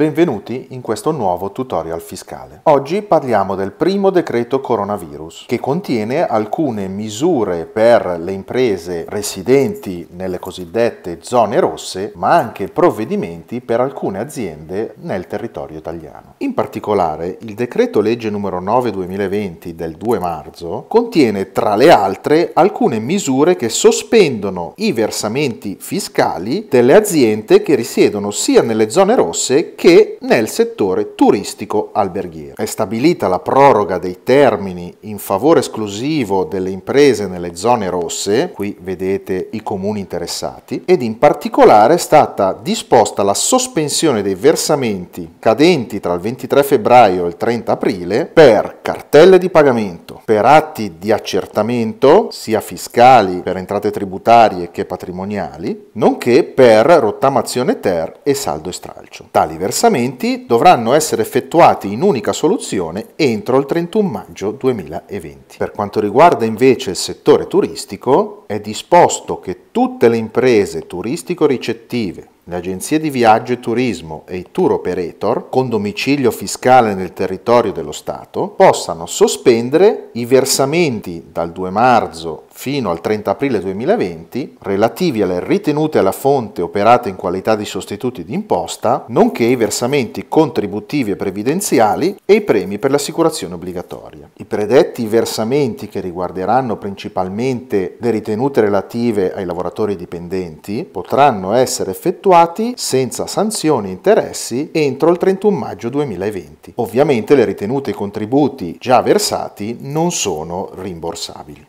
Benvenuti in questo nuovo tutorial fiscale. Oggi parliamo del primo decreto coronavirus che contiene alcune misure per le imprese residenti nelle cosiddette zone rosse ma anche provvedimenti per alcune aziende nel territorio italiano. In particolare il decreto legge numero 9 2020 del 2 marzo contiene tra le altre alcune misure che sospendono i versamenti fiscali delle aziende che risiedono sia nelle zone rosse che che nel settore turistico alberghiero. È stabilita la proroga dei termini in favore esclusivo delle imprese nelle zone rosse, qui vedete i comuni interessati, ed in particolare è stata disposta la sospensione dei versamenti cadenti tra il 23 febbraio e il 30 aprile per cartelle di pagamento, per atti di accertamento, sia fiscali per entrate tributarie che patrimoniali, nonché per rottamazione ter e saldo e stralcio. Tali versamenti versamenti dovranno essere effettuati in unica soluzione entro il 31 maggio 2020. Per quanto riguarda invece il settore turistico, è disposto che tutte le imprese turistico-ricettive le agenzie di viaggio e turismo e i tour operator, con domicilio fiscale nel territorio dello Stato, possano sospendere i versamenti dal 2 marzo fino al 30 aprile 2020 relativi alle ritenute alla fonte operate in qualità di sostituti di imposta, nonché i versamenti contributivi e previdenziali e i premi per l'assicurazione obbligatoria. I predetti versamenti che riguarderanno principalmente le ritenute relative ai lavoratori dipendenti potranno essere effettuati senza sanzioni e interessi entro il 31 maggio 2020. Ovviamente le ritenute e i contributi già versati non sono rimborsabili.